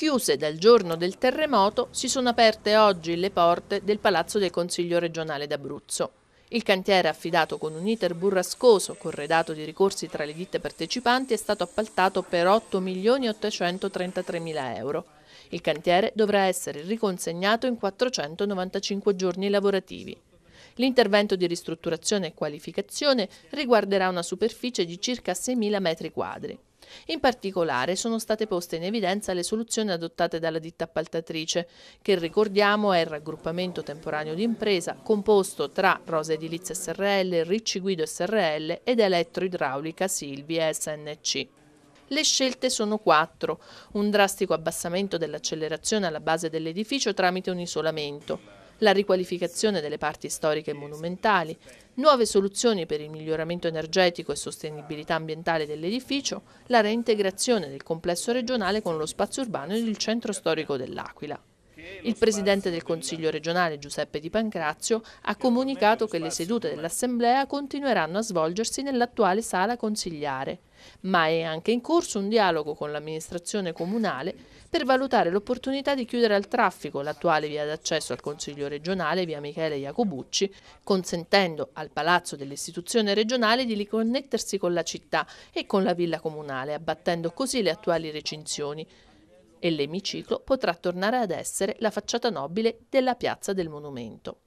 Chiuse dal giorno del terremoto, si sono aperte oggi le porte del Palazzo del Consiglio regionale d'Abruzzo. Il cantiere affidato con un iter burrascoso, corredato di ricorsi tra le ditte partecipanti, è stato appaltato per 8.833.000 euro. Il cantiere dovrà essere riconsegnato in 495 giorni lavorativi. L'intervento di ristrutturazione e qualificazione riguarderà una superficie di circa 6.000 metri quadri. In particolare sono state poste in evidenza le soluzioni adottate dalla ditta appaltatrice, che ricordiamo è il raggruppamento temporaneo di impresa composto tra Rosa Edilizia SRL, Ricci Guido SRL ed Elettroidraulica Silvia SNC. Le scelte sono quattro, un drastico abbassamento dell'accelerazione alla base dell'edificio tramite un isolamento, la riqualificazione delle parti storiche e monumentali, nuove soluzioni per il miglioramento energetico e sostenibilità ambientale dell'edificio, la reintegrazione del complesso regionale con lo spazio urbano e il centro storico dell'Aquila. Il presidente del Consiglio regionale Giuseppe Di Pancrazio ha comunicato che le sedute dell'Assemblea continueranno a svolgersi nell'attuale sala consigliare, ma è anche in corso un dialogo con l'amministrazione comunale per valutare l'opportunità di chiudere al traffico l'attuale via d'accesso al Consiglio regionale via Michele Iacobucci, consentendo al Palazzo dell'Istituzione regionale di riconnettersi con la città e con la villa comunale, abbattendo così le attuali recinzioni e l'emiciclo potrà tornare ad essere la facciata nobile della piazza del monumento.